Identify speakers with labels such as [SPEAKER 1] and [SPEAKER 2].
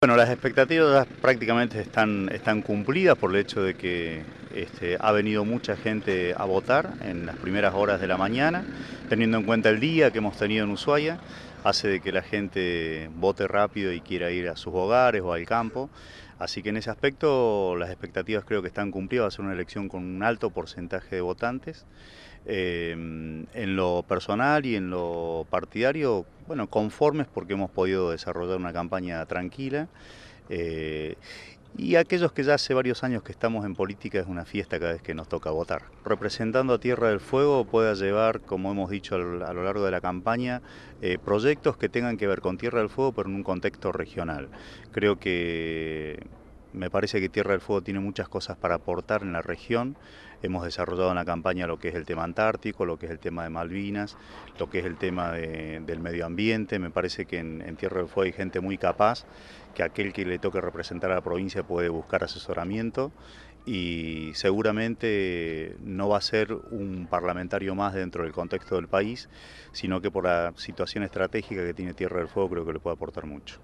[SPEAKER 1] Bueno, las expectativas prácticamente están, están cumplidas por el hecho de que este, ha venido mucha gente a votar en las primeras horas de la mañana, teniendo en cuenta el día que hemos tenido en Ushuaia hace de que la gente vote rápido y quiera ir a sus hogares o al campo. Así que en ese aspecto las expectativas creo que están cumplidas, va a ser una elección con un alto porcentaje de votantes. Eh, en lo personal y en lo partidario, bueno, conformes porque hemos podido desarrollar una campaña tranquila. Eh, y aquellos que ya hace varios años que estamos en política es una fiesta cada vez que nos toca votar. Representando a Tierra del Fuego pueda llevar, como hemos dicho a lo largo de la campaña, eh, proyectos que tengan que ver con Tierra del Fuego pero en un contexto regional. Creo que me parece que Tierra del Fuego tiene muchas cosas para aportar en la región. Hemos desarrollado en la campaña lo que es el tema antártico, lo que es el tema de Malvinas, lo que es el tema del medio ambiente. Me parece que en, Tierra del Fuego hay gente muy capaz, que aquel que le toque representar a la provincia puede buscar asesoramiento y seguramente no va a ser un parlamentario más dentro del contexto del país, sino que por la situación estratégica que tiene Tierra del Fuego creo que le puede aportar mucho.